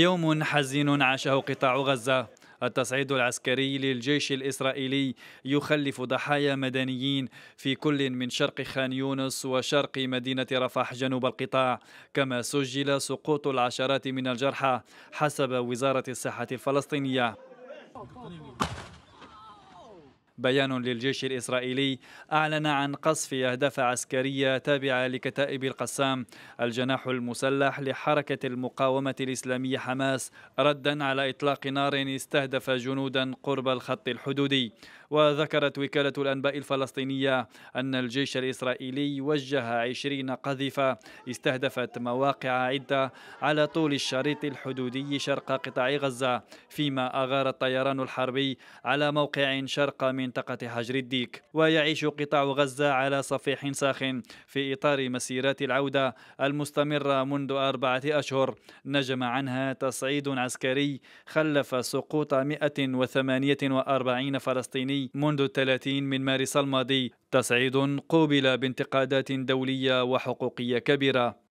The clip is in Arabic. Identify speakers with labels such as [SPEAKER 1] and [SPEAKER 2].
[SPEAKER 1] يوم حزين عاشه قطاع غزة التصعيد العسكري للجيش الإسرائيلي يخلف ضحايا مدنيين في كل من شرق خان يونس وشرق مدينة رفح جنوب القطاع كما سجل سقوط العشرات من الجرحى حسب وزارة الصحة الفلسطينية بيان للجيش الإسرائيلي أعلن عن قصف أهداف عسكرية تابعة لكتائب القسام الجناح المسلح لحركة المقاومة الإسلامية حماس ردا على إطلاق نار استهدف جنودا قرب الخط الحدودي وذكرت وكالة الأنباء الفلسطينية أن الجيش الإسرائيلي وجه عشرين قذيفة استهدفت مواقع عدة على طول الشريط الحدودي شرق قطاع غزة فيما أغار الطيران الحربي على موقع شرق من منطقة حجر الديك ويعيش قطاع غزة على صفيح ساخن في إطار مسيرات العودة المستمرة منذ أربعة أشهر نجم عنها تصعيد عسكري خلف سقوط 148 فلسطيني منذ 30 من مارس الماضي تصعيد قوبل بانتقادات دولية وحقوقية كبيرة